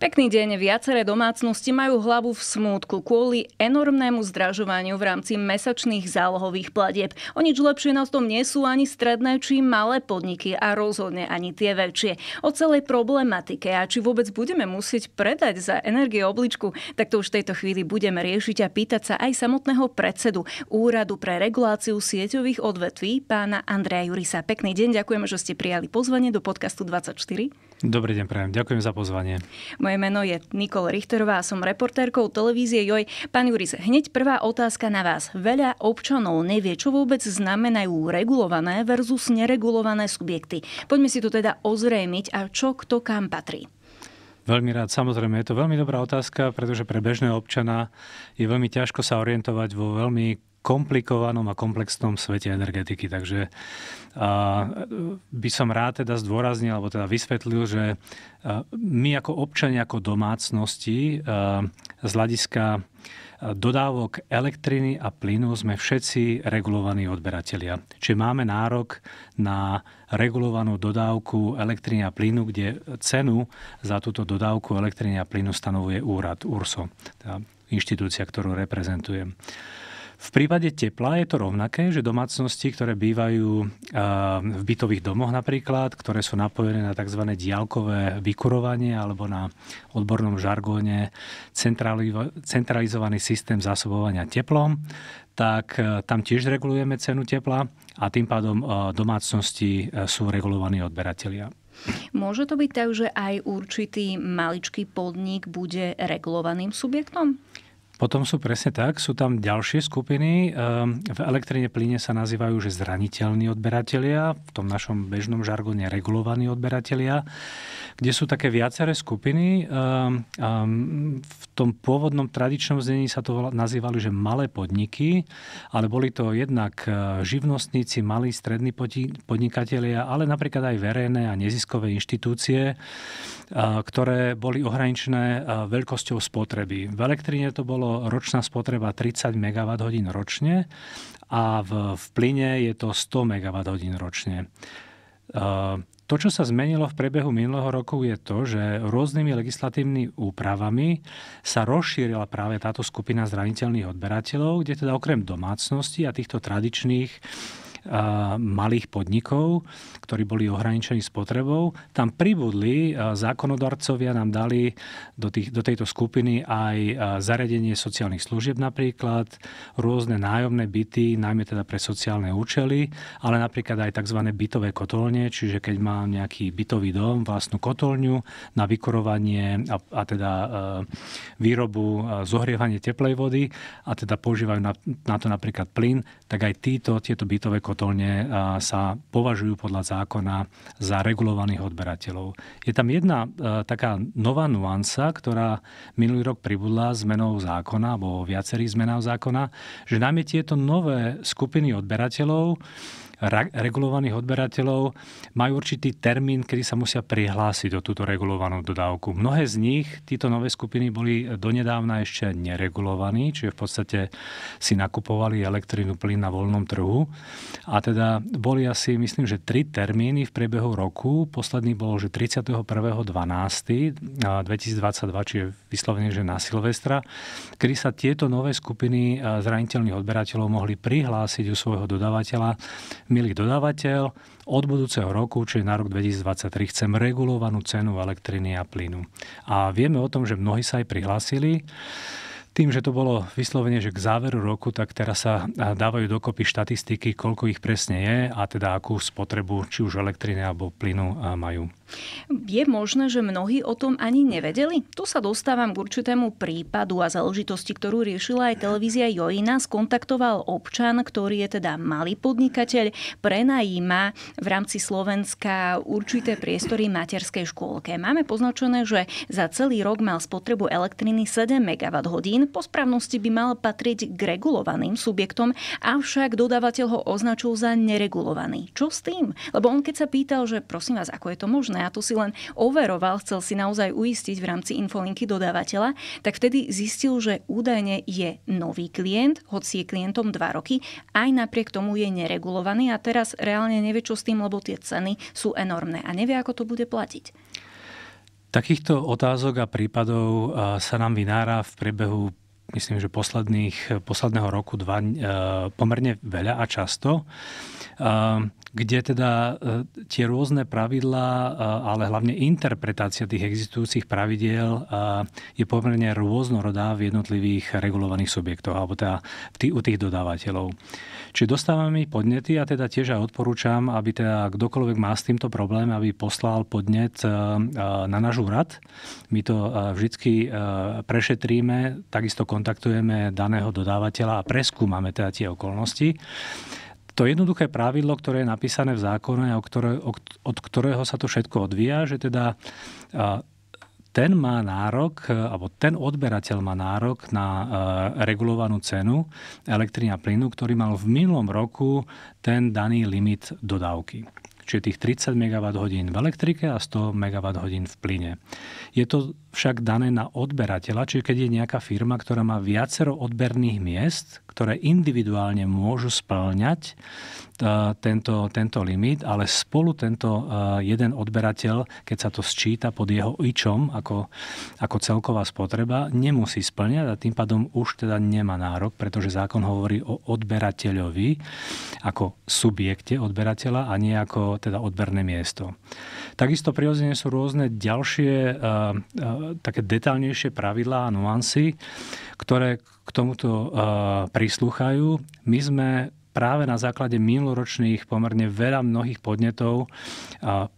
Pekný deň. Viaceré domácnosti majú hlavu v smútku kvôli enormnému zdražovaniu v rámci mesačných zálohových platieb. O nič lepšie na tom nie sú ani stredné či malé podniky a rozhodne ani tie väčšie. O celej problematike a či vôbec budeme musieť predať za energie obličku, tak to už v tejto chvíli budeme riešiť a pýtať sa aj samotného predsedu Úradu pre reguláciu sieťových odvetví, pána Andreja Jurisa. Pekný deň, ďakujeme, že ste prijali pozvanie do podcastu 24. Dobrý deň, prajem. Ďakujem za pozvanie. Moje meno je Nikol Richterová a som reportérkou televízie Joj. Pán Juris, hneď prvá otázka na vás. Veľa občanov nevie, čo vôbec znamenajú regulované versus neregulované subjekty. Poďme si to teda ozrejmiť a čo kto kam patrí. Veľmi rád, samozrejme, je to veľmi dobrá otázka, pretože pre bežného občana je veľmi ťažko sa orientovať vo veľmi komplikovanom a komplexnom svete energetiky. Takže by som rád teda zdôraznil, alebo teda vysvetlil, že my ako občania, ako domácnosti z hľadiska dodávok elektriny a plynu sme všetci regulovaní odberatelia. Čiže máme nárok na regulovanú dodávku elektriny a plynu, kde cenu za túto dodávku elektriny a plynu stanovuje úrad URSO, teda inštitúcia, ktorú reprezentujem. V prípade tepla je to rovnaké, že domácnosti, ktoré bývajú v bytových domoch napríklad, ktoré sú napojené na tzv. diálkové vykurovanie alebo na odbornom žargóne centralizovaný systém zásobovania teplom, tak e, tam tiež regulujeme cenu tepla a tým pádom e, domácnosti e, sú regulovaní odberatelia. Môže to byť tak, že aj určitý maličký podnik bude regulovaným subjektom? Potom sú presne tak, sú tam ďalšie skupiny. Ehm, v elektrine plyne sa nazývajú, že zraniteľní odberatelia, v tom našom bežnom žargóne regulovaní odberatelia, kde sú také viaceré skupiny. Ehm, ehm, v tom pôvodnom tradičnom znení sa to nazývali, že malé podniky, ale boli to jednak e, živnostníci, malí, strední podnikatelia, ale napríklad aj verejné a neziskové inštitúcie, e, ktoré boli ohraničené e, veľkosťou spotreby. V elektrine to bolo ročná spotreba 30 MWh ročne a v, v plyne je to 100 MWh ročne to, čo sa zmenilo v priebehu minulého roku, je to, že rôznymi legislatívnymi úpravami sa rozšírila práve táto skupina zraniteľných odberateľov, kde teda okrem domácnosti a týchto tradičných malých podnikov, ktorí boli ohraničení spotrebou. Tam pribudli, zákonodarcovia nám dali do, tých, do tejto skupiny aj zariadenie sociálnych služieb napríklad, rôzne nájomné byty, najmä teda pre sociálne účely, ale napríklad aj tzv. bytové kotolne, čiže keď mám nejaký bytový dom, vlastnú kotolňu na vykurovanie a, a teda e, výrobu, zohrievanie teplej vody a teda používajú na, na to napríklad plyn, tak aj títo, tieto bytové kotolne kotolne sa považujú podľa zákona za regulovaných odberateľov. Je tam jedna e, taká nová nuansa, ktorá minulý rok pribudla zmenou zákona, alebo viacerých zmenách zákona, že najmä tieto nové skupiny odberateľov regulovaných odberateľov majú určitý termín, kedy sa musia prihlásiť do túto regulovanú dodávku. Mnohé z nich, títo nové skupiny, boli donedávna ešte neregulovaní, čiže v podstate si nakupovali elektrínu, plyn na voľnom trhu. A teda boli asi, myslím, že tri termíny v priebehu roku. Posledný bol, že 31.12.2022, čiže vyslovene, že na Silvestra, kedy sa tieto nové skupiny zraniteľných odberateľov mohli prihlásiť u svojho dodávateľa milý dodávateľ, od budúceho roku, čiže na rok 2023, chcem regulovanú cenu elektriny a plynu. A vieme o tom, že mnohí sa aj prihlásili. Tým, že to bolo vyslovene, že k záveru roku, tak teraz sa dávajú dokopy štatistiky, koľko ich presne je a teda akú spotrebu, či už elektriny alebo plynu majú. Je možné, že mnohí o tom ani nevedeli? Tu sa dostávam k určitému prípadu a záležitosti, ktorú riešila aj televízia Jojina. Skontaktoval občan, ktorý je teda malý podnikateľ, prenajíma v rámci Slovenska určité priestory materskej škôlke. Máme poznačené, že za celý rok mal spotrebu elektriny 7 MWh potravín po správnosti by mal patriť k regulovaným subjektom, avšak dodávateľ ho označil za neregulovaný. Čo s tým? Lebo on keď sa pýtal, že prosím vás, ako je to možné, a to si len overoval, chcel si naozaj uistiť v rámci infolinky dodávateľa, tak vtedy zistil, že údajne je nový klient, hoci je klientom 2 roky, aj napriek tomu je neregulovaný a teraz reálne nevie, čo s tým, lebo tie ceny sú enormné a nevie, ako to bude platiť. Takýchto otázok a prípadov sa nám vynára v priebehu myslím, že posledných, posledného roku dva e, pomerne veľa a často. E, kde teda e, tie rôzne pravidlá, e, ale hlavne interpretácia tých existujúcich pravidiel e, je pomerne rôznorodá v jednotlivých regulovaných subjektoch, alebo teda u tých dodávateľov. Čiže dostávame podnety a teda tiež aj odporúčam, aby teda kdokoľvek má s týmto problém, aby poslal podnet na náš úrad. My to vždy prešetríme, takisto kontaktujeme daného dodávateľa a preskúmame teda tie okolnosti to jednoduché pravidlo, ktoré je napísané v zákone a ktoré, od ktorého sa to všetko odvíja, že teda ten má nárok, e, alebo ten odberateľ má nárok na e, regulovanú cenu elektriny a plynu, ktorý mal v minulom roku ten daný limit dodávky. Čiže tých 30 MWh v elektrike a 100 MWh v plyne. Je to však dané na odberateľa, čiže keď je nejaká firma, ktorá má viacero odberných miest, ktoré individuálne môžu splňať e, tento, tento limit, ale spolu tento e, jeden odberateľ, keď sa to sčíta pod jeho ičom ako, ako celková spotreba, nemusí splňať a tým pádom už teda nemá nárok, pretože zákon hovorí o odberateľovi ako subjekte odberateľa a nie ako teda odberné miesto. Takisto prirodzene sú rôzne ďalšie e, také detálnejšie pravidlá a nuancy, ktoré k tomuto eh, prislúchajú. My sme práve na základe minuloročných pomerne veľa mnohých podnetov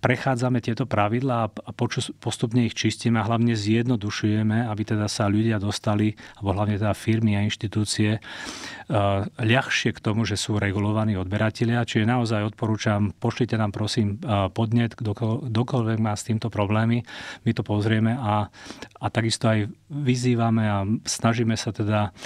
prechádzame tieto pravidlá a postupne ich čistíme a hlavne zjednodušujeme, aby teda sa ľudia dostali, alebo hlavne teda firmy a inštitúcie, ľahšie k tomu, že sú regulovaní odberatelia. Čiže naozaj odporúčam, pošlite nám prosím podnet, kdokoľvek má s týmto problémy, my to pozrieme a, a takisto aj vyzývame a snažíme sa teda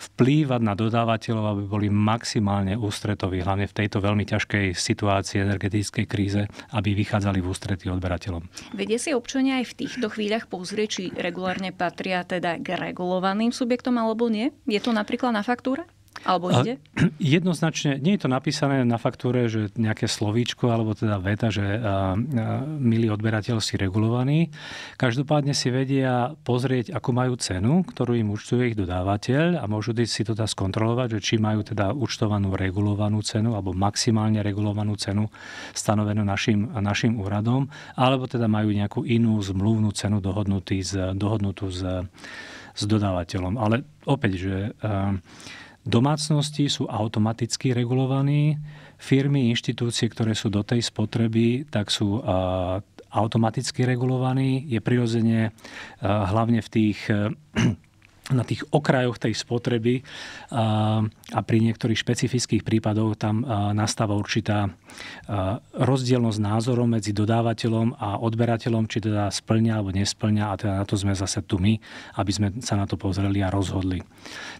vplývať na dodávateľov, aby boli maximálne ústretoví, hlavne v tejto veľmi ťažkej situácii energetickej kríze, aby vychádzali v ústretí odberateľom. Vedie si občania aj v týchto chvíľach pozrieť, či regulárne patria teda k regulovaným subjektom alebo nie? Je to napríklad na faktúre? Alebo ide? Jednoznačne, nie je to napísané na faktúre, že nejaké slovíčko alebo teda veta, že a, a, milý odberateľ si regulovaný. Každopádne si vedia pozrieť, ako majú cenu, ktorú im účtuje ich dodávateľ a môžu si to teda skontrolovať, že či majú teda účtovanú regulovanú cenu alebo maximálne regulovanú cenu stanovenú našim, našim úradom, alebo teda majú nejakú inú zmluvnú cenu dohodnutú s, dohodnutú s, s dodávateľom. Ale opäť, že... A, Domácnosti sú automaticky regulovaní, firmy, inštitúcie, ktoré sú do tej spotreby, tak sú automaticky regulovaní. Je prirodzene hlavne v tých na tých okrajoch tej spotreby a pri niektorých špecifických prípadoch tam nastáva určitá rozdielnosť názorom medzi dodávateľom a odberateľom, či teda splňa alebo nesplňa a teda na to sme zase tu my, aby sme sa na to pozreli a rozhodli.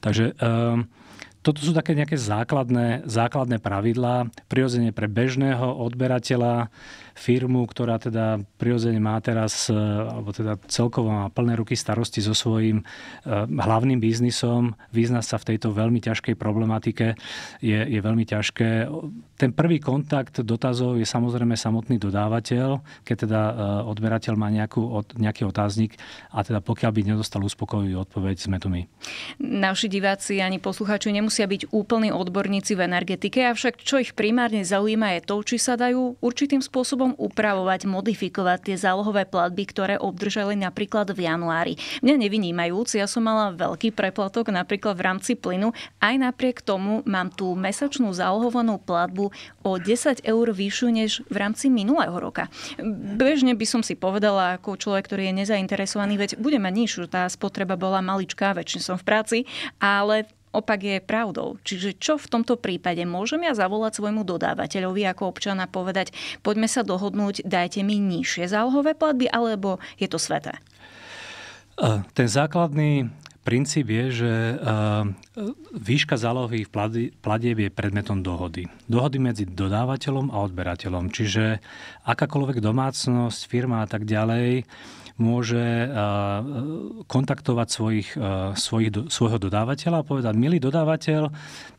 Takže ehm, toto sú také nejaké základné, základné pravidlá, prirodzene pre bežného odberateľa firmu, ktorá teda prirodzene má teraz, e, alebo teda celkovo má plné ruky starosti so svojím e, hlavným biznisom, význať sa v tejto veľmi ťažkej problematike je, je veľmi ťažké. Ten prvý kontakt dotazov je samozrejme samotný dodávateľ, keď teda e, odberateľ má nejakú, nejaký otáznik a teda pokiaľ by nedostal uspokojivú odpoveď, sme tu my. Naši diváci ani poslucháči nemusia byť úplní odborníci v energetike, avšak čo ich primárne zaujíma je to, či sa dajú určitým spôsobom potom upravovať, modifikovať tie zálohové platby, ktoré obdržali napríklad v januári. Mňa nevynímajúc, ja som mala veľký preplatok napríklad v rámci plynu. Aj napriek tomu mám tú mesačnú zálohovanú platbu o 10 eur vyššiu než v rámci minulého roka. Bežne by som si povedala, ako človek, ktorý je nezainteresovaný, veď bude mať nižšiu, tá spotreba bola maličká, väčšinou som v práci, ale opak je pravdou. Čiže čo v tomto prípade? Môžem ja zavolať svojmu dodávateľovi ako občana povedať, poďme sa dohodnúť, dajte mi nižšie zálohové platby, alebo je to sveté? Ten základný princíp je, že výška zálohových platieb je predmetom dohody. Dohody medzi dodávateľom a odberateľom. Čiže akákoľvek domácnosť, firma a tak ďalej môže e, kontaktovať svojich, e, svojich, svojho dodávateľa a povedať, milý dodávateľ,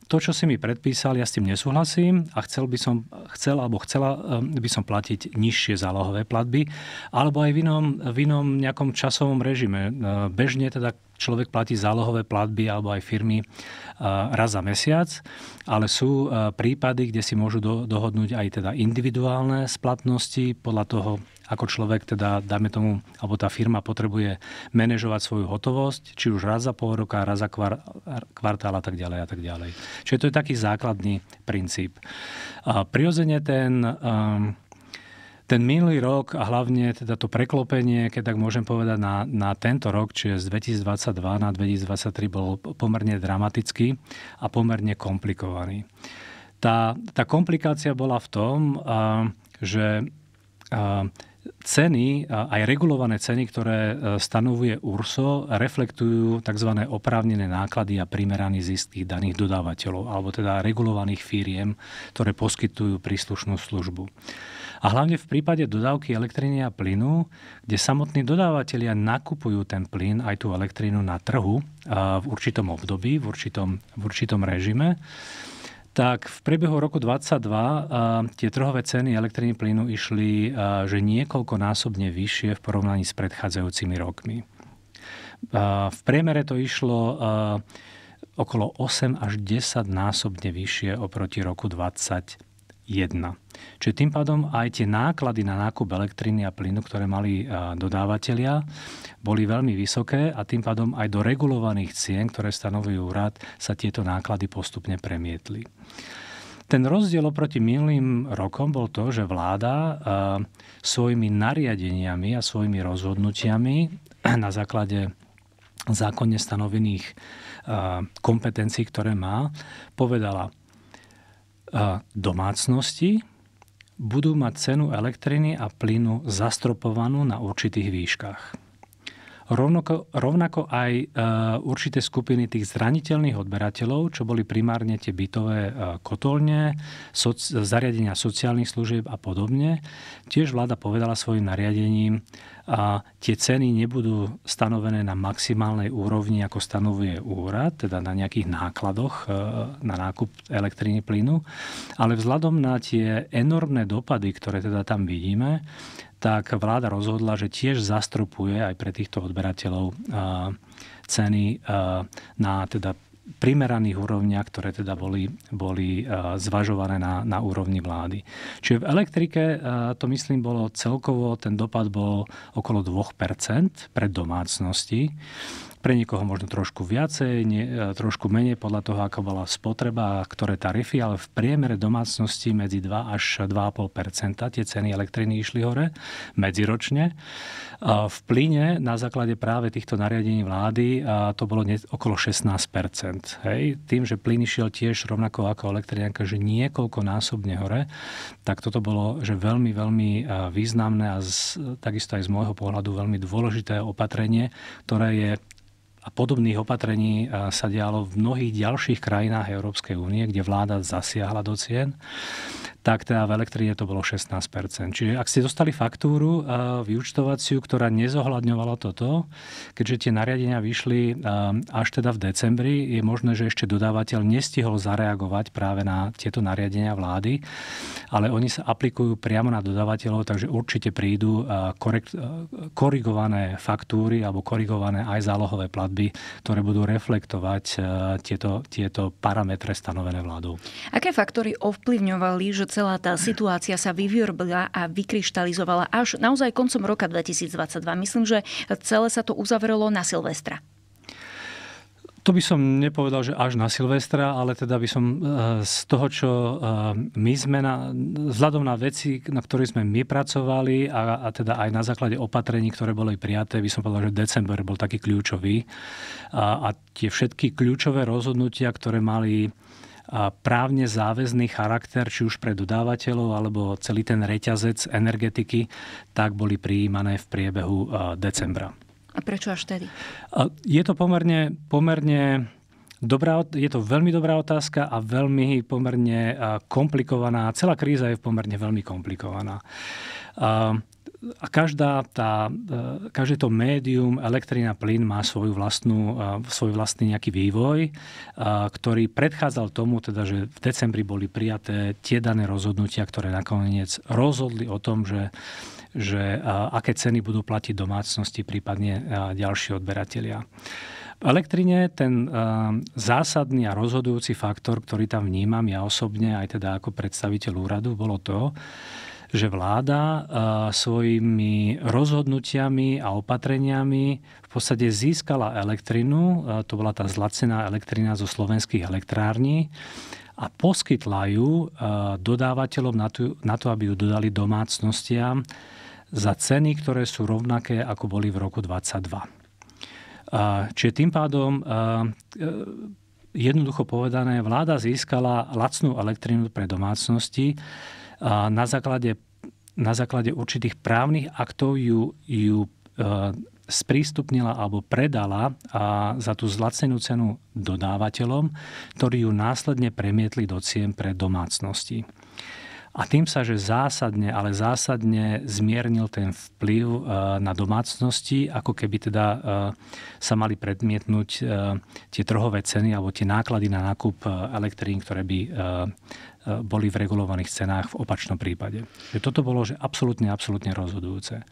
to, čo si mi predpísal, ja s tým nesúhlasím a chcel by som, chcel alebo chcela e, by som platiť nižšie zálohové platby, alebo aj v inom, v inom nejakom časovom režime. Bežne teda človek platí zálohové platby alebo aj firmy raz za mesiac, ale sú prípady, kde si môžu do, dohodnúť aj teda individuálne splatnosti podľa toho, ako človek, teda dáme tomu, alebo tá firma potrebuje manažovať svoju hotovosť, či už raz za pol roka, raz za kvartál a tak ďalej a tak ďalej. Čiže to je taký základný princíp. A prirodzene ten... Um, ten minulý rok a hlavne teda to preklopenie, keď tak môžem povedať, na, na tento rok, čiže z 2022 na 2023 bol pomerne dramatický a pomerne komplikovaný. Tá, tá komplikácia bola v tom, ehm, že ehm, ceny, aj regulované ceny, ktoré e, stanovuje URSO, reflektujú tzv. oprávnené náklady a primeraný zisk tých daných dodávateľov, alebo teda regulovaných firiem, ktoré poskytujú príslušnú službu. A hlavne v prípade dodávky elektriny a plynu, kde samotní dodávateľia nakupujú ten plyn aj tú elektrínu na trhu v určitom období, v určitom, v určitom režime, tak v priebehu roku 2022 tie trhové ceny elektriny plynu išli že niekoľkonásobne vyššie v porovnaní s predchádzajúcimi rokmi. V priemere to išlo okolo 8 až 10 násobne vyššie oproti roku 2021. Čiže tým pádom aj tie náklady na nákup elektriny a plynu, ktoré mali dodávateľia, boli veľmi vysoké a tým pádom aj do regulovaných cien, ktoré stanovujú úrad, sa tieto náklady postupne premietli. Ten rozdiel oproti minulým rokom bol to, že vláda eh, svojimi nariadeniami a svojimi rozhodnutiami na základe zákonne stanovených eh, kompetencií, ktoré má, povedala, eh, domácnosti budú mať cenu elektriny a plynu zastropovanú na určitých výškach. Rovnako, rovnako aj e, určité skupiny tých zraniteľných odberateľov, čo boli primárne tie bytové e, kotolne, soc, zariadenia sociálnych služieb a podobne, tiež vláda povedala svojim nariadením, a tie ceny nebudú stanovené na maximálnej úrovni, ako stanovuje úrad, teda na nejakých nákladoch e, na nákup elektriny plynu, ale vzhľadom na tie enormné dopady, ktoré teda tam vidíme, tak vláda rozhodla, že tiež zastropuje aj pre týchto odberateľov ceny na teda primeraných úrovniach, ktoré teda boli, boli zvažované na, na úrovni vlády. Čiže v elektrike to myslím bolo celkovo, ten dopad bol okolo 2% pre domácnosti. Pre niekoho možno trošku viacej, nie, e, trošku menej podľa toho, ako bola spotreba a ktoré tarify, ale v priemere domácnosti medzi 2 až 2,5 tie ceny elektriny išli hore medziročne. E, v plyne na základe práve týchto nariadení vlády e, to bolo okolo 16 Hej. Tým, že plyn išiel tiež rovnako ako elektrianka, že niekoľkonásobne hore, tak toto bolo že veľmi, veľmi významné a z, takisto aj z môjho pohľadu veľmi dôležité opatrenie, ktoré je a podobných opatrení e, sa dialo v mnohých ďalších krajinách Európskej únie, kde vláda zasiahla do cien tak teda v elektrine to bolo 16 Čiže ak ste dostali faktúru eh, vyučtovaciu, ktorá nezohľadňovala toto, keďže tie nariadenia vyšli eh, až teda v decembri, je možné, že ešte dodávateľ nestihol zareagovať práve na tieto nariadenia vlády, ale oni sa aplikujú priamo na dodávateľov, takže určite prídu eh, korekt, korigované faktúry alebo korigované aj zálohové platby, ktoré budú reflektovať tieto, tieto parametre stanovené vládou. Aké faktory ovplyvňovali, že celá tá situácia sa vyvierbila a vykryštalizovala až naozaj koncom roka 2022. Myslím, že celé sa to uzavrelo na Silvestra. To by som nepovedal, že až na Silvestra, ale teda by som eh, z toho, čo eh, my sme, na, vzhľadom na veci, na ktorých sme my pracovali a, a teda aj na základe opatrení, ktoré boli prijaté, by som povedal, že december bol taký kľúčový. A, a tie všetky kľúčové rozhodnutia, ktoré mali právne záväzný charakter, či už pre dodávateľov, alebo celý ten reťazec energetiky, tak boli prijímané v priebehu e, decembra. A prečo až tedy? E, je to pomerne, pomerne Dobrá, je to veľmi dobrá otázka a veľmi pomerne e, komplikovaná. Celá kríza je pomerne veľmi komplikovaná. Uh, a každá tá, e, každé to médium, elektrina, plyn má svoju vlastnú, e, svoj vlastný nejaký vývoj, e, ktorý predchádzal tomu, teda, že v decembri boli prijaté tie dané rozhodnutia, ktoré nakoniec rozhodli o tom, že, že aké ceny budú platiť domácnosti, prípadne ďalší odberatelia. V elektrine ten zásadný a rozhodujúci faktor, ktorý tam vnímam ja osobne, aj teda ako predstaviteľ úradu, bolo to, že vláda eh, svojimi rozhodnutiami a opatreniami v podstate získala elektrinu, eh, to bola tá zlacená elektrina zo slovenských elektrární, a poskytla ju eh, dodávateľom na to, na to aby ju dodali domácnostiam za ceny, ktoré sú rovnaké, ako boli v roku 2022. Čiže tým pádom jednoducho povedané, vláda získala lacnú elektrinu pre domácnosti na základe, na základe určitých právnych aktov ju, ju e, sprístupnila alebo predala a za tú zlacenú cenu dodávateľom, ktorí ju následne premietli do cien pre domácnosti. A tým sa, že zásadne, ale zásadne zmiernil ten vplyv e, na domácnosti, ako keby teda e, sa mali predmietnúť tie trhové ceny alebo tie náklady na nákup elektrín, ktoré by boli v regulovaných cenách v opačnom prípade. Že toto bolo že absolútne, absolútne rozhodujúce.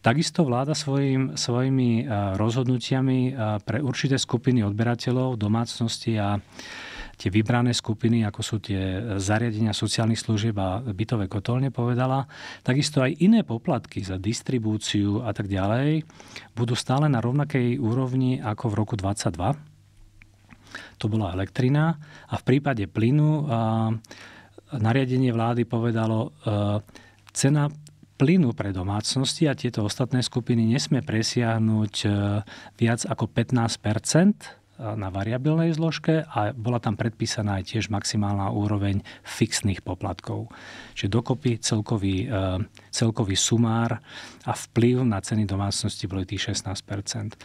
Takisto vláda svojim, svojimi e, rozhodnutiami e, pre určité skupiny odberateľov, domácnosti a tie vybrané skupiny, ako sú tie e, zariadenia sociálnych služieb a bytové kotolne, povedala, takisto aj iné poplatky za distribúciu a tak ďalej budú stále na rovnakej úrovni ako v roku 2022 to bola elektrina. A v prípade plynu nariadenie vlády povedalo, e, cena plynu pre domácnosti a tieto ostatné skupiny nesmie presiahnuť e, viac ako 15 e, na variabilnej zložke a bola tam predpísaná aj tiež maximálna úroveň fixných poplatkov. Čiže dokopy celkový, celkový sumár a vplyv na ceny domácnosti boli tých 16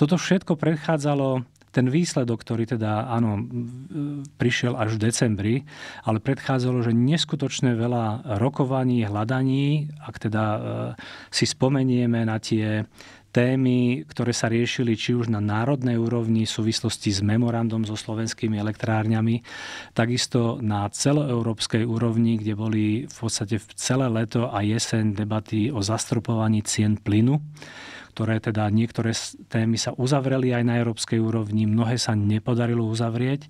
Toto všetko predchádzalo ten výsledok, ktorý teda, áno, prišiel až v decembri, ale predchádzalo, že neskutočne veľa rokovaní, hľadaní, ak teda e, si spomenieme na tie témy, ktoré sa riešili či už na národnej úrovni v súvislosti s memorandom so slovenskými elektrárňami, takisto na celoeurópskej úrovni, kde boli v podstate celé leto a jeseň debaty o zastropovaní cien plynu ktoré teda niektoré témy sa uzavreli aj na európskej úrovni, mnohé sa nepodarilo uzavrieť.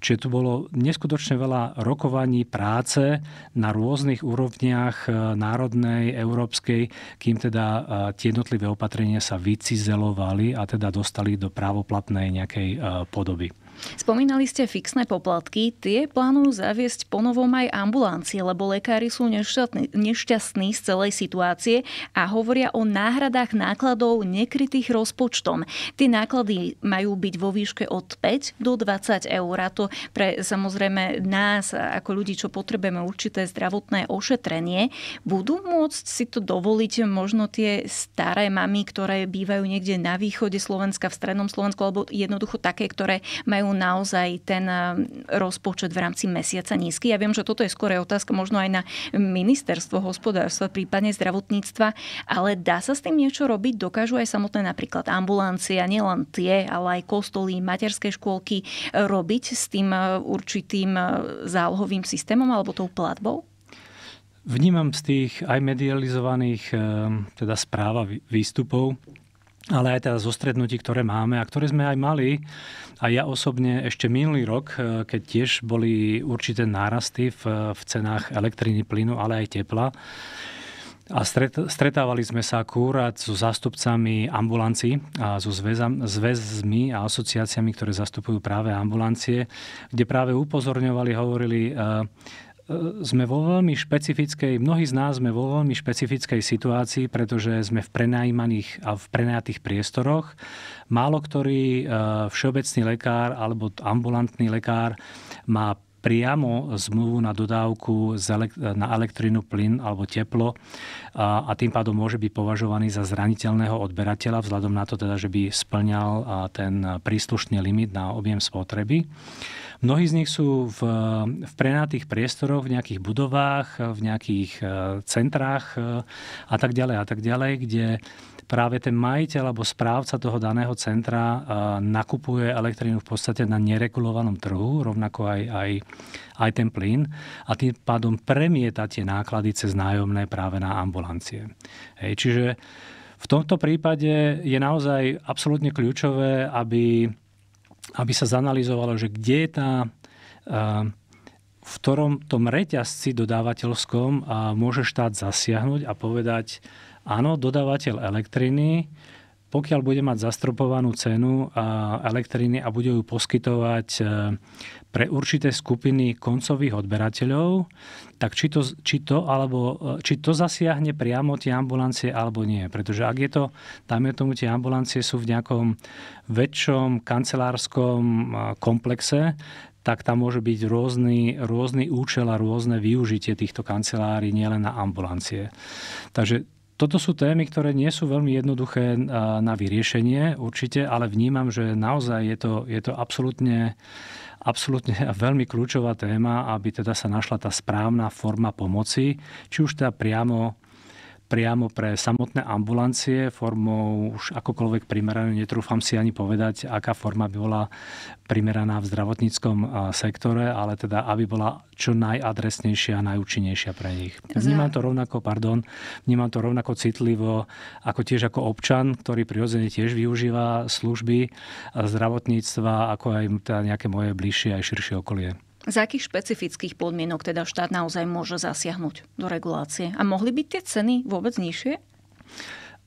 Čiže tu bolo neskutočne veľa rokovaní, práce na rôznych úrovniach e, národnej, európskej, kým teda e, tie jednotlivé opatrenia sa vycizelovali a teda dostali do právoplatnej nejakej e, podoby. Spomínali ste fixné poplatky, tie plánujú zaviesť ponovom aj ambulancie, lebo lekári sú nešťastní, nešťastní z celej situácie a hovoria o náhradách nákladov nekrytých rozpočtom. Tie náklady majú byť vo výške od 5 do 20 eur. A to pre samozrejme nás, ako ľudí, čo potrebujeme určité zdravotné ošetrenie, budú môcť si to dovoliť možno tie staré mamy, ktoré bývajú niekde na východe Slovenska, v strednom Slovensku, alebo jednoducho také, ktoré majú majú naozaj ten eh, rozpočet v rámci mesiaca nízky. Ja viem, že toto je skôr otázka možno aj na ministerstvo hospodárstva, prípadne zdravotníctva, ale dá sa s tým niečo robiť? Dokážu aj samotné napríklad ambulancie, nielen tie, ale aj kostoly, materské škôlky eh, robiť s tým eh, určitým zálohovým systémom alebo tou platbou? Vnímam z tých aj medializovaných teda správa výstupov, ale aj teda zo strednutí, ktoré máme a ktoré sme aj mali. A ja osobne ešte minulý rok, e, keď tiež boli určité nárasty v, v cenách elektriny, plynu, ale aj tepla, a stret, stretávali sme sa akurát so zástupcami ambulanci a so zväzam, zväzmi a asociáciami, ktoré zastupujú práve ambulancie, kde práve upozorňovali, hovorili, e, sme vo veľmi špecifickej, mnohí z nás sme vo veľmi špecifickej situácii, pretože sme v prenajímaných a v prenajatých priestoroch. Málo ktorý e, všeobecný lekár alebo ambulantný lekár má priamo zmluvu na dodávku na elektrínu, plyn alebo teplo a tým pádom môže byť považovaný za zraniteľného odberateľa vzhľadom na to, teda, že by splňal ten príslušný limit na objem spotreby. Mnohí z nich sú v, v prenatých priestoroch, v nejakých budovách, v nejakých e, centrách e, a tak ďalej a tak ďalej, kde práve ten majiteľ alebo správca toho daného centra e, nakupuje elektrínu v podstate na neregulovanom trhu, rovnako aj, aj, aj ten plyn a tým pádom premieta tie náklady cez nájomné práve na ambulancie. Hej, čiže v tomto prípade je naozaj absolútne kľúčové, aby aby sa zanalizovalo, že kde je tá, v ktorom tom reťazci dodávateľskom môže štát zasiahnuť a povedať, áno, dodávateľ elektriny pokiaľ bude mať zastropovanú cenu elektriny a bude ju poskytovať e, pre určité skupiny koncových odberateľov, tak či to, či to, alebo, e, či to zasiahne priamo tie ambulancie alebo nie. Pretože ak je to, tam je tomu, tie ambulancie sú v nejakom väčšom kancelárskom e, komplexe, tak tam môže byť rôzny, rôzny účel a rôzne využitie týchto kancelárií, nielen na ambulancie. Takže toto sú témy, ktoré nie sú veľmi jednoduché e, na vyriešenie určite, ale vnímam, že naozaj je to, je to absolútne, absolútne veľmi kľúčová téma, aby teda sa našla tá správna forma pomoci, či už teda priamo priamo pre samotné ambulancie formou už akokoľvek primeranú. Netrúfam si ani povedať, aká forma by bola primeraná v zdravotníckom sektore, ale teda aby bola čo najadresnejšia a najúčinnejšia pre nich. Vnímam to rovnako, pardon, vnímam to rovnako citlivo, ako tiež ako občan, ktorý prirodzene tiež využíva služby zdravotníctva, ako aj teda nejaké moje bližšie aj širšie okolie. Za akých špecifických podmienok teda štát naozaj môže zasiahnuť do regulácie? A mohli byť tie ceny vôbec nižšie?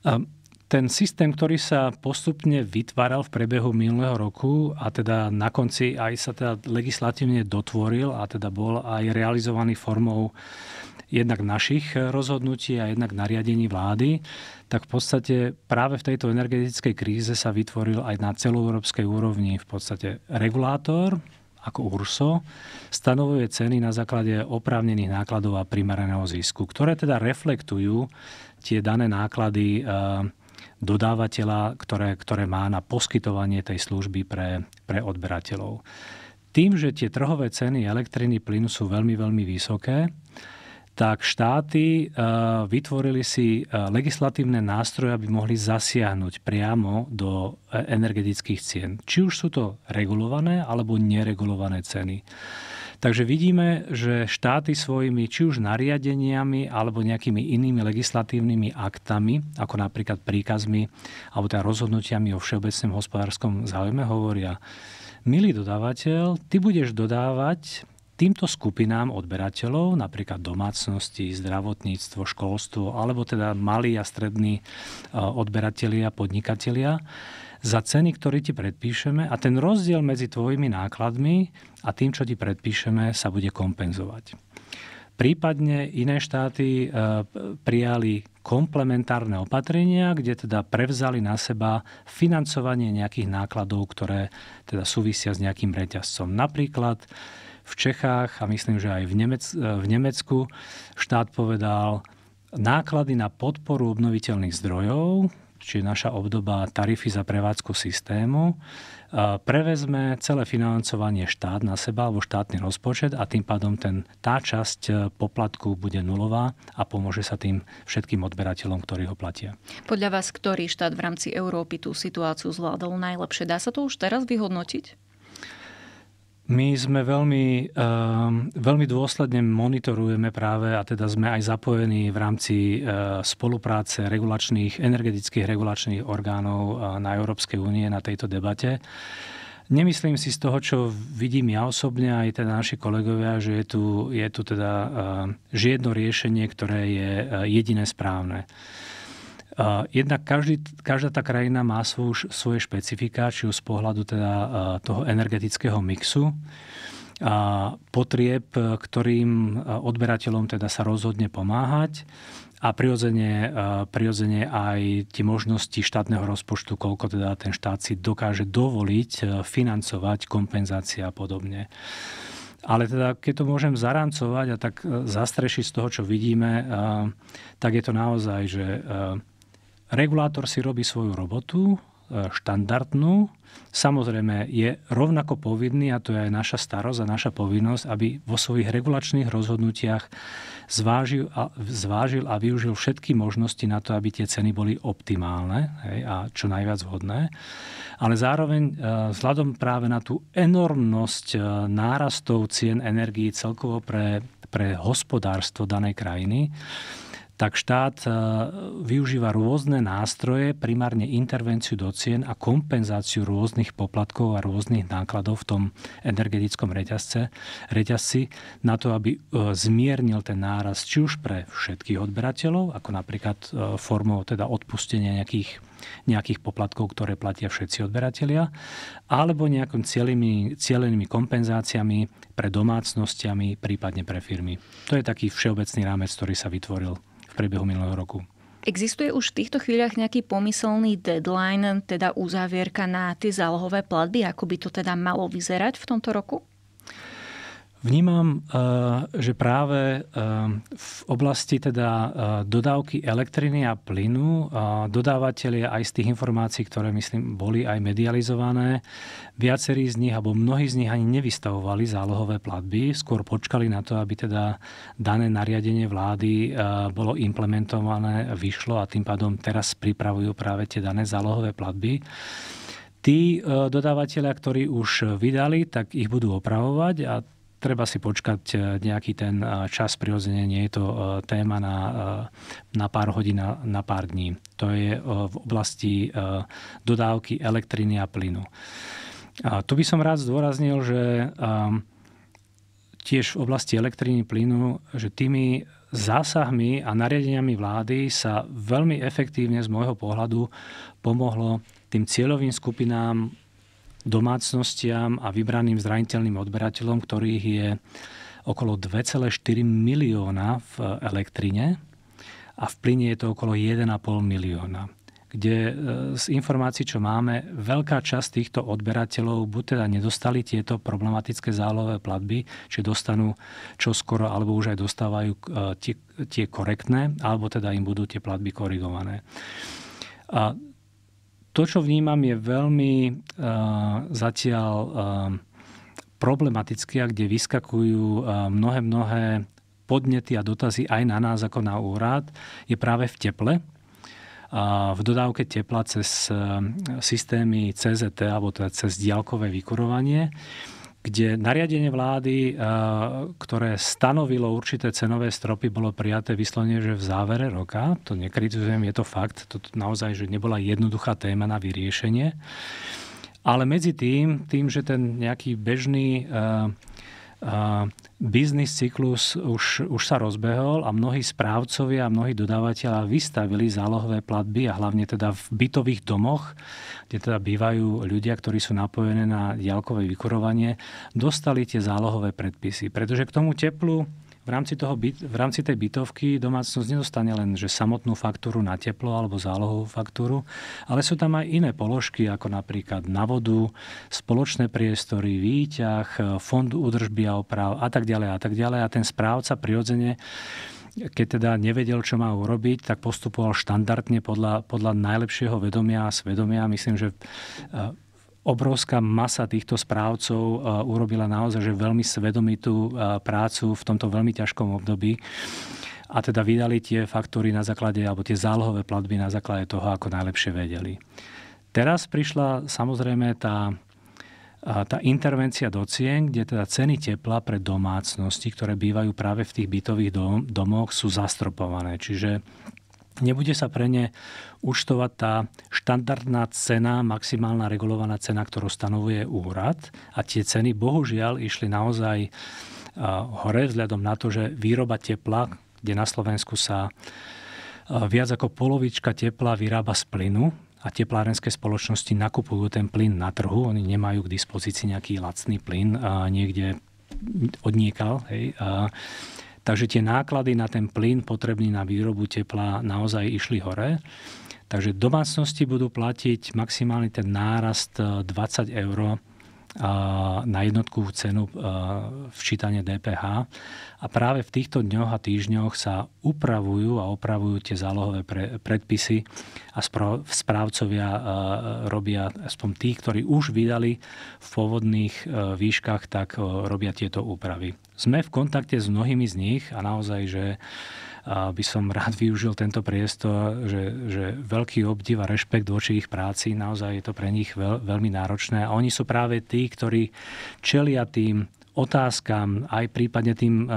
A ten systém, ktorý sa postupne vytváral v priebehu minulého roku a teda na konci aj sa teda legislatívne dotvoril a teda bol aj realizovaný formou jednak našich rozhodnutí a jednak nariadení vlády, tak v podstate práve v tejto energetickej kríze sa vytvoril aj na celoeurópskej úrovni v podstate regulátor, ako URSO stanovuje ceny na základe oprávnených nákladov a primeraného zisku, ktoré teda reflektujú tie dané náklady eh, dodávateľa, ktoré, ktoré má na poskytovanie tej služby pre, pre odberateľov. Tým, že tie trhové ceny elektriny plynu sú veľmi, veľmi vysoké, tak štáty eh, vytvorili si eh, legislatívne nástroje, aby mohli zasiahnuť priamo do eh, energetických cien. Či už sú to regulované alebo neregulované ceny. Takže vidíme, že štáty svojimi či už nariadeniami alebo nejakými inými legislatívnymi aktami, ako napríklad príkazmi alebo teda rozhodnutiami o všeobecnom hospodárskom záujme, hovoria, milý dodávateľ, ty budeš dodávať týmto skupinám odberateľov, napríklad domácnosti, zdravotníctvo, školstvo, alebo teda malí a strední e, odberatelia, podnikatelia, za ceny, ktoré ti predpíšeme a ten rozdiel medzi tvojimi nákladmi a tým, čo ti predpíšeme, sa bude kompenzovať. Prípadne iné štáty e, prijali komplementárne opatrenia, kde teda prevzali na seba financovanie nejakých nákladov, ktoré teda súvisia s nejakým reťazcom. Napríklad v Čechách a myslím, že aj v, Nemec, e, v Nemecku štát povedal, náklady na podporu obnoviteľných zdrojov, či naša obdoba tarify za prevádzku systému, e, prevezme celé financovanie štát na seba alebo štátny rozpočet a tým pádom ten, tá časť e, poplatku bude nulová a pomôže sa tým všetkým odberateľom, ktorí ho platia. Podľa vás, ktorý štát v rámci Európy tú situáciu zvládol najlepšie? Dá sa to už teraz vyhodnotiť? My sme veľmi, ehm, veľmi dôsledne monitorujeme práve a teda sme aj zapojení v rámci eh, spolupráce regulačných, energetických regulačných orgánov eh, na Európskej únie na tejto debate. Nemyslím si z toho, čo vidím ja osobne aj teda naši kolegovia, že je tu, je tu teda uh, eh, žiadno riešenie, ktoré je jediné správne. Jednak každý, každá tá krajina má svoj, svoje špecifika, či už z pohľadu teda toho energetického mixu a potrieb, ktorým odberateľom teda sa rozhodne pomáhať a prirodzene, prirodzene aj tie možnosti štátneho rozpočtu, koľko teda ten štát si dokáže dovoliť financovať kompenzácia a podobne. Ale teda, keď to môžem zarancovať a tak e, zastrešiť z toho, čo vidíme, tak je to naozaj, že e, regulátor si robí svoju robotu, e, štandardnú. Samozrejme je rovnako povinný, a to je aj naša starosť a naša povinnosť, aby vo svojich regulačných rozhodnutiach zvážil a, zvážil a využil všetky možnosti na to, aby tie ceny boli optimálne hej, a čo najviac vhodné. Ale zároveň e, vzhľadom práve na tú enormnosť e, nárastov cien energií celkovo pre, pre hospodárstvo danej krajiny, tak štát e, využíva rôzne nástroje, primárne intervenciu do cien a kompenzáciu rôznych poplatkov a rôznych nákladov v tom energetickom reťazce, reťazci na to, aby e, zmiernil ten náraz či už pre všetkých odberateľov, ako napríklad e, formou teda odpustenia nejakých nejakých poplatkov, ktoré platia všetci odberatelia, alebo nejakým cieľenými, cieľenými kompenzáciami pre domácnostiami, prípadne pre firmy. To je taký všeobecný rámec, ktorý sa vytvoril v priebehu minulého roku. Existuje už v týchto chvíľach nejaký pomyselný deadline, teda uzavierka na tie zálohové platby, ako by to teda malo vyzerať v tomto roku? Vnímam, eh, že práve eh, v oblasti teda eh, dodávky elektriny a plynu dodávateľia aj z tých informácií, ktoré myslím boli aj medializované, viacerí z nich, alebo mnohí z nich ani nevystavovali zálohové platby, skôr počkali na to, aby teda dané nariadenie vlády bolo implementované, vyšlo a tým pádom teraz pripravujú práve tie dané zálohové platby. Tí dodávateľia, ktorí už vydali, tak ich budú opravovať a treba si počkať e, nejaký ten e, čas prirodzene, nie je to e, téma na, na pár hodín, na pár dní. To je v oblasti dodávky elektriny a plynu. A tu by som rád zdôraznil, že tiež v oblasti elektriny plynu, že tými zásahmi a nariadeniami vlády sa veľmi efektívne z môjho pohľadu pomohlo tým cieľovým skupinám domácnostiam a vybraným zraniteľným odberateľom, ktorých je okolo 2,4 milióna v elektrine a v plyne je to okolo 1,5 milióna kde e, z informácií, čo máme, veľká časť týchto odberateľov buď teda nedostali tieto problematické zálohové platby, či dostanú čo skoro, alebo už aj dostávajú e, tie, tie korektné, alebo teda im budú tie platby korigované. A to, čo vnímam, je veľmi eh, zatiaľ eh, problematické, kde vyskakujú eh, mnohé, mnohé podnety a dotazy aj na nás ako na úrad, je práve v teple. A v dodávke tepla cez systémy CZT, alebo teda cez diaľkové vykurovanie kde nariadenie vlády, eh, ktoré stanovilo určité cenové stropy, bolo prijaté vyslovene, že v závere roka, to nekritizujem, je to fakt, to naozaj, že nebola jednoduchá téma na vyriešenie. Ale medzi tým, tým, že ten nejaký bežný eh, biznis cyklus už, už sa rozbehol a mnohí správcovia a mnohí dodávateľa vystavili zálohové platby a hlavne teda v bytových domoch, kde teda bývajú ľudia, ktorí sú napojené na diaľkové vykurovanie, dostali tie zálohové predpisy. Pretože k tomu teplu v rámci, toho byt, v rámci tej bytovky domácnosť nedostane len že samotnú faktúru na teplo alebo zálohovú faktúru, ale sú tam aj iné položky, ako napríklad na vodu, spoločné priestory, výťah, fond údržby a oprav a tak ďalej a tak ďalej. A ten správca prirodzene keď teda nevedel, čo má urobiť, tak postupoval štandardne podľa, podľa najlepšieho vedomia a svedomia. Myslím, že e, obrovská masa týchto správcov e, urobila naozaj že veľmi svedomitú e, prácu v tomto veľmi ťažkom období a teda vydali tie faktúry na základe, alebo tie zálohové platby na základe toho, ako najlepšie vedeli. Teraz prišla samozrejme tá, e, tá intervencia do cien, kde teda ceny tepla pre domácnosti, ktoré bývajú práve v tých bytových dom- domoch, sú zastropované. Čiže nebude sa pre ne účtovať tá štandardná cena, maximálna regulovaná cena, ktorú stanovuje úrad. A tie ceny bohužiaľ išli naozaj hore vzhľadom na to, že výroba tepla, kde na Slovensku sa viac ako polovička tepla vyrába z plynu, a teplárenské spoločnosti nakupujú ten plyn na trhu. Oni nemajú k dispozícii nejaký lacný plyn a niekde odniekal. Hej. A Takže tie náklady na ten plyn potrebný na výrobu tepla naozaj išli hore. Takže domácnosti budú platiť maximálne ten nárast 20 eh, eur na jednotkovú cenu včítanie DPH. A práve v týchto dňoch a týždňoch sa upravujú a opravujú tie zálohové predpisy a správcovia robia, aspoň tí, ktorí už vydali v pôvodných výškach, tak robia tieto úpravy. Sme v kontakte s mnohými z nich a naozaj, že by som rád využil tento priestor, že, že veľký obdiv a rešpekt voči ich práci, naozaj je to pre nich veľ, veľmi náročné a oni sú práve tí, ktorí čelia tým otázkam, aj prípadne tým e,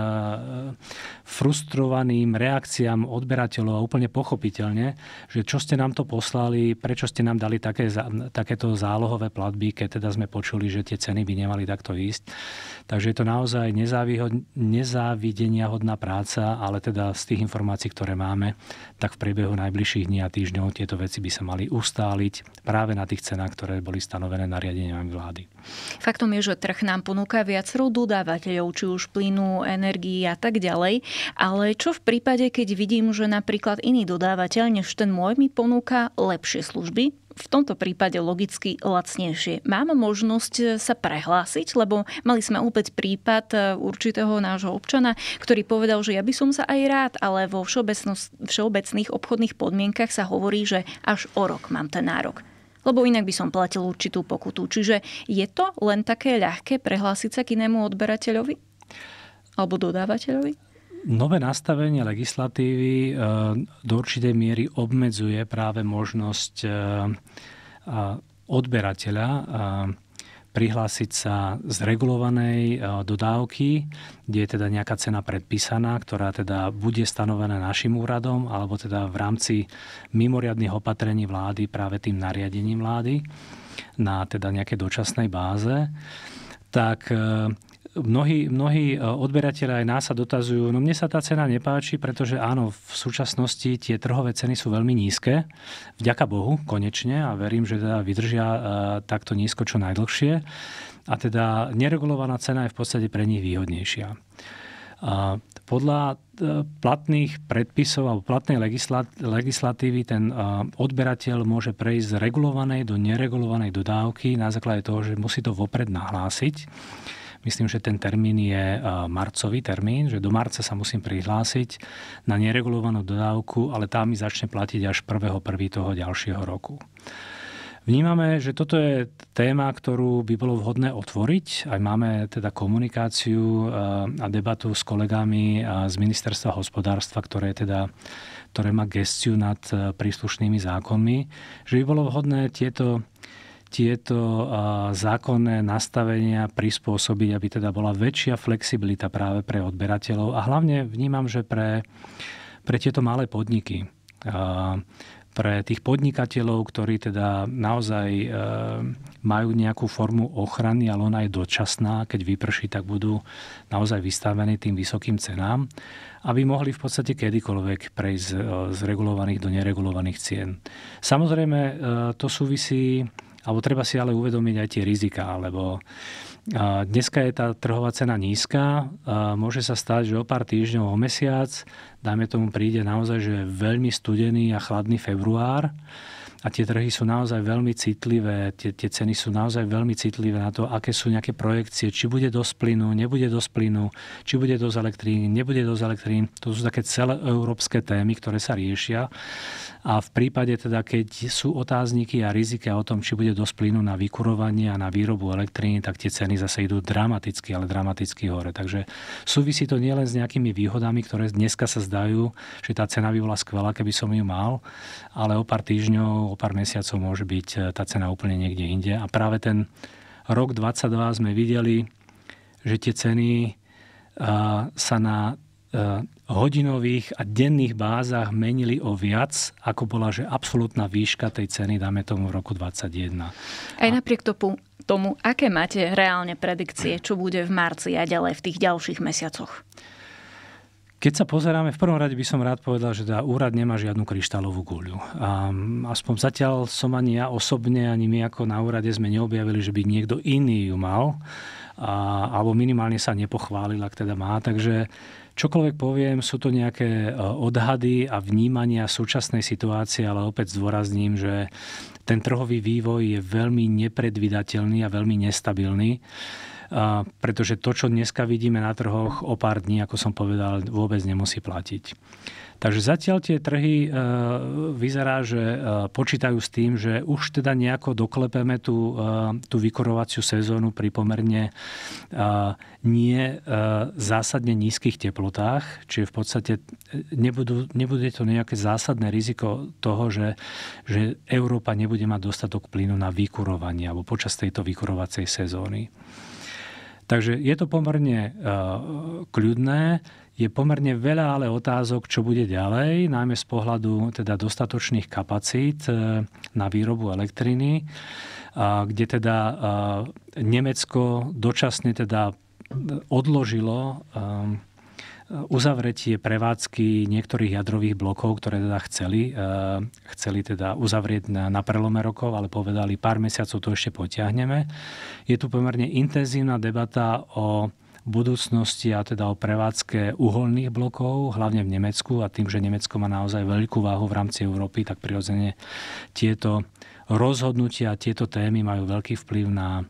frustrovaným reakciám odberateľov a úplne pochopiteľne, že čo ste nám to poslali, prečo ste nám dali také, takéto zálohové platby, keď teda sme počuli, že tie ceny by nemali takto ísť. Takže je to naozaj nezávidenia hodná práca, ale teda z tých informácií, ktoré máme, tak v priebehu najbližších dní a týždňov tieto veci by sa mali ustáliť práve na tých cenách, ktoré boli stanovené nariadeniami vlády. Faktom je, že trh nám ponúka viacero viacerú dodávateľov, či už plynu, energii a tak ďalej. Ale čo v prípade, keď vidím, že napríklad iný dodávateľ než ten môj mi ponúka lepšie služby, v tomto prípade logicky lacnejšie. Mám možnosť sa prehlásiť, lebo mali sme opäť prípad e, určitého nášho občana, ktorý povedal, že ja by som sa aj rád, ale vo všeobecných obchodných podmienkach sa hovorí, že až o rok mám ten nárok lebo inak by som platil určitú pokutu. Čiže je to len také ľahké prehlásiť sa k inému odberateľovi? Alebo dodávateľovi? Nové nastavenie legislatívy e, do určitej miery obmedzuje práve možnosť e, odberateľa prihlásiť sa z regulovanej e, dodávky, kde je teda nejaká cena predpísaná, ktorá teda bude stanovená našim úradom alebo teda v rámci mimoriadných opatrení vlády práve tým nariadením vlády na teda nejakej dočasnej báze tak e, mnohí, mnohí e, odberateľe aj nás sa dotazujú, no mne sa tá cena nepáči, pretože áno, v súčasnosti tie trhové ceny sú veľmi nízke. Vďaka Bohu, konečne, a verím, že teda vydržia e, takto nízko čo najdlhšie. A teda neregulovaná cena je v podstate pre nich výhodnejšia. podľa e, platných predpisov alebo platnej legislatívy ten odberateľ môže prejsť z regulovanej do neregulovanej dodávky na základe toho, že musí to vopred nahlásiť. Myslím, že ten termín je eh, marcový termín, že do marca sa musím prihlásiť na neregulovanú dodávku, ale tá mi začne platiť až 1.1. toho ďalšieho roku. Vnímame, že toto je téma, ktorú by bolo vhodné otvoriť. Aj máme teda komunikáciu eh, a debatu s kolegami eh, z Ministerstva hospodárstva, ktoré, teda, ktoré má gestiu nad príslušnými zákonmi, že by bolo vhodné tieto tieto zákonné nastavenia prispôsobiť, aby teda bola väčšia flexibilita práve pre odberateľov a hlavne vnímam, že pre, pre tieto malé podniky, pre tých podnikateľov, ktorí teda naozaj e, majú nejakú formu ochrany, ale ona je dočasná, keď vyprší, tak budú naozaj vystavení tým vysokým cenám, aby mohli v podstate kedykoľvek prejsť e, z regulovaných do neregulovaných cien. Samozrejme, e, to súvisí alebo treba si ale uvedomiť aj tie rizika, lebo dneska je tá trhová cena nízka, môže sa stať, že o pár týždňov, o mesiac, dajme tomu príde naozaj, že veľmi studený a chladný február, a tie trhy sú naozaj veľmi citlivé, tie, tie ceny sú naozaj veľmi citlivé na to, aké sú nejaké projekcie, či bude dosť plynu, nebude dosť plynu, či bude dosť elektrín, nebude dosť elektrín. To sú také celé európske témy, ktoré sa riešia. A v prípade teda, keď sú otázniky a rizika o tom, či bude dosť plynu na vykurovanie a na výrobu elektríny, tak tie ceny zase idú dramaticky, ale dramaticky hore. Takže súvisí to nielen s nejakými výhodami, ktoré dneska sa zdajú, že tá cena by bola skvelá, keby som ju mal, ale o pár týždňov, o pár mesiacov môže byť e, tá cena úplne niekde inde. A práve ten rok 22 sme videli, že tie ceny e, sa na e, hodinových a denných bázach menili o viac, ako bola že absolútna výška tej ceny, dáme tomu v roku 21. Aj napriek tomu, tomu aké máte reálne predikcie, čo bude v marci a ďalej v tých ďalších mesiacoch? Keď sa pozeráme, v prvom rade by som rád povedal, že tá teda úrad nemá žiadnu kryštálovú guľu. A aspoň zatiaľ som ani ja osobne, ani my ako na úrade sme neobjavili, že by niekto iný ju mal. A, alebo minimálne sa nepochválil, ak teda má. Takže čokoľvek poviem, sú to nejaké e, odhady a vnímania súčasnej situácie, ale opäť zdôrazním, že ten trhový vývoj je veľmi nepredvydateľný a veľmi nestabilný pretože to, čo dneska vidíme na trhoch o pár dní, ako som povedal, vôbec nemusí platiť. Takže zatiaľ tie trhy e, vyzerá, že e, počítajú s tým, že už teda nejako doklepeme tú, e, tú vykorovaciu sezónu pri pomerne nie zásadne nízkych teplotách, čiže v podstate nebudú, nebude to nejaké zásadné riziko toho, že, že Európa nebude mať dostatok plynu na vykurovanie alebo počas tejto vykurovacej sezóny. Takže je to pomerne eh, kľudné, je pomerne veľa ale otázok, čo bude ďalej, najmä z pohľadu teda dostatočných kapacít eh, na výrobu elektriny, kde teda eh, Nemecko dočasne teda odložilo uzavretie prevádzky niektorých jadrových blokov, ktoré teda chceli, eh, chceli teda uzavrieť na, na prelome rokov, ale povedali, pár mesiacov to ešte potiahneme. Je tu pomerne intenzívna debata o budúcnosti a teda o prevádzke uholných blokov, hlavne v Nemecku a tým, že Nemecko má naozaj veľkú váhu v rámci Európy, tak prirodzene tieto rozhodnutia, tieto témy majú veľký vplyv na,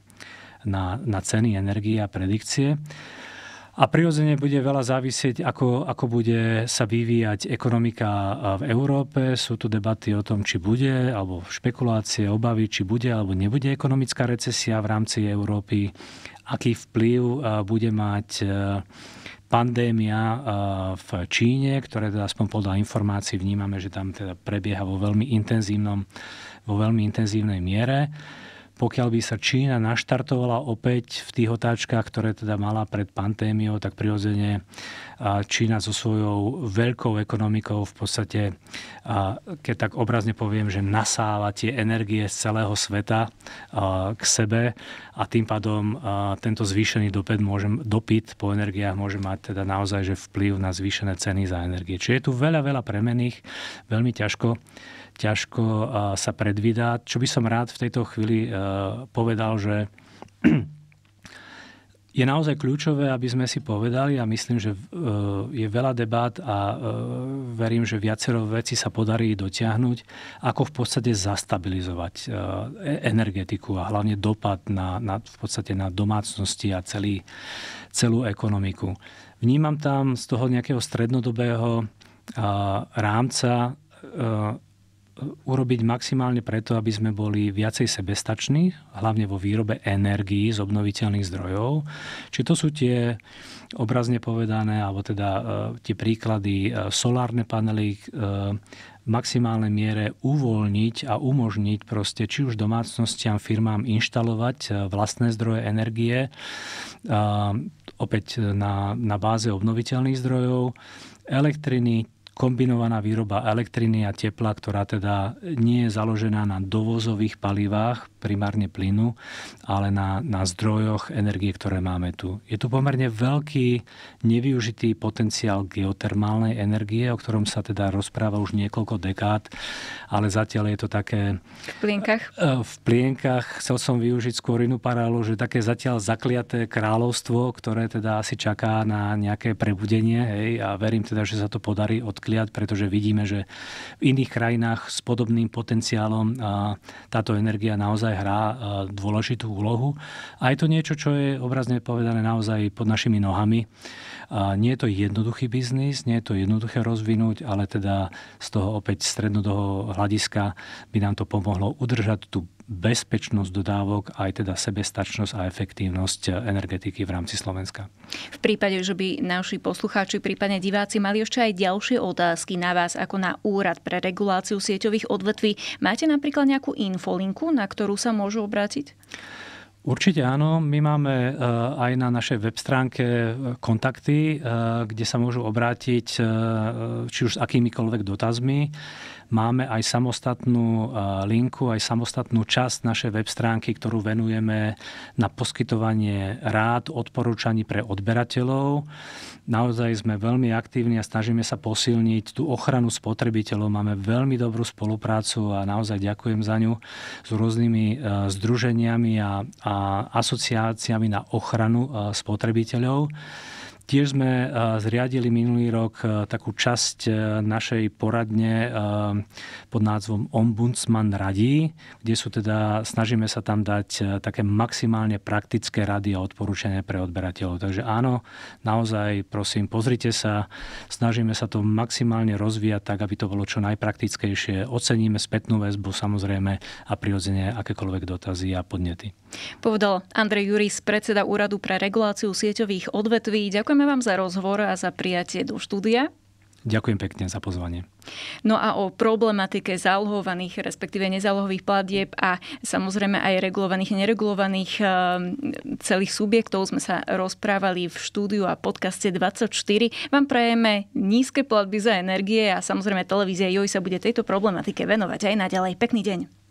na, na ceny energie a predikcie. A prirodzene bude veľa závisieť, ako, ako bude sa vyvíjať ekonomika v Európe. Sú tu debaty o tom, či bude, alebo špekulácie, obavy, či bude alebo nebude ekonomická recesia v rámci Európy. Aký vplyv bude mať e, pandémia v Číne, ktoré teda aspoň podľa informácií vnímame, že tam teda prebieha vo veľmi intenzívnom, vo veľmi intenzívnej miere pokiaľ by sa Čína naštartovala opäť v tých otáčkach, ktoré teda mala pred pandémiou, tak prirodzene Čína so svojou veľkou ekonomikou v podstate, keď tak obrazne poviem, že nasáva tie energie z celého sveta k sebe a tým pádom tento zvýšený dopyt, môže, dopyt po energiách môže mať teda naozaj že vplyv na zvýšené ceny za energie. Čiže je tu veľa, veľa premených, veľmi ťažko ťažko sa predvídať. Čo by som rád v tejto chvíli povedal, že je naozaj kľúčové, aby sme si povedali a myslím, že e, je veľa debát a e, verím, že viacero veci sa podarí dotiahnuť, ako v podstate zastabilizovať e, energetiku a hlavne dopad na, na, v podstate na domácnosti a celý, celú ekonomiku. Vnímam tam z toho nejakého strednodobého rámca urobiť maximálne preto, aby sme boli viacej sebestační, hlavne vo výrobe energií z obnoviteľných zdrojov. Či to sú tie obrazne povedané, alebo teda e, tie príklady e, solárne panely, e, v maximálnej miere uvoľniť a umožniť proste či už domácnostiam, firmám inštalovať vlastné zdroje energie, opäť na, na báze obnoviteľných zdrojov, elektriny, kombinovaná výroba elektriny a tepla, ktorá teda nie je založená na dovozových palivách, primárne plynu, ale na, na zdrojoch energie, ktoré máme tu. Je tu pomerne veľký nevyužitý potenciál geotermálnej energie, o ktorom sa teda rozpráva už niekoľko dekád, ale zatiaľ je to také... V plienkach? E, v plienkach. Chcel som využiť skôr inú paralelu, že také zatiaľ zakliaté kráľovstvo, ktoré teda asi čaká na nejaké prebudenie hej, a verím teda, že sa to podarí odkliať, pretože vidíme, že v iných krajinách s podobným potenciálom táto energia naozaj naozaj hrá e, dôležitú úlohu. A je to niečo, čo je obrazne povedané naozaj pod našimi nohami. E, nie je to jednoduchý biznis, nie je to jednoduché rozvinúť, ale teda z toho opäť strednodoho hľadiska by nám to pomohlo udržať tú bezpečnosť dodávok, aj teda sebestačnosť a efektívnosť energetiky v rámci Slovenska. V prípade, že by naši poslucháči, prípadne diváci mali ešte aj ďalšie otázky na vás ako na Úrad pre reguláciu sieťových odvetví, máte napríklad nejakú infolinku, na ktorú sa môžu obrátiť? Určite áno, my máme eh, aj na našej web stránke eh, kontakty, eh, kde sa môžu obrátiť či už s akýmikoľvek dotazmi. Máme aj samostatnú eh, linku, aj samostatnú časť našej web stránky, ktorú venujeme na poskytovanie rád, odporúčaní pre odberateľov. Naozaj sme veľmi aktívni a snažíme sa posilniť tú ochranu spotrebiteľov. Máme veľmi dobrú spoluprácu a naozaj ďakujem za ňu s rôznymi eh, združeniami a, a asociáciami na ochranu eh, spotrebiteľov. Tiež sme eh, zriadili minulý rok eh, takú časť eh, našej poradne pod názvom Ombudsman radí, kde sú teda, snažíme sa tam dať také maximálne praktické rady a odporúčania pre odberateľov. Takže áno, naozaj prosím, pozrite sa, snažíme sa to maximálne rozvíjať tak, aby to bolo čo najpraktickejšie. Oceníme spätnú väzbu samozrejme a prirodzene akékoľvek dotazy a podnety. Povedal Andrej Juris, predseda Úradu pre reguláciu sieťových odvetví. Ďakujem Ďakujeme vám za rozhovor a za prijatie do štúdia. Ďakujem pekne za pozvanie. No a o problematike zálohovaných, respektíve nezálohových platieb a samozrejme aj regulovaných a neregulovaných ehm, celých subjektov sme sa rozprávali v štúdiu a podcaste 24. Vám prajeme nízke platby za energie a samozrejme televízia JOJ sa bude tejto problematike venovať aj naďalej. Pekný deň.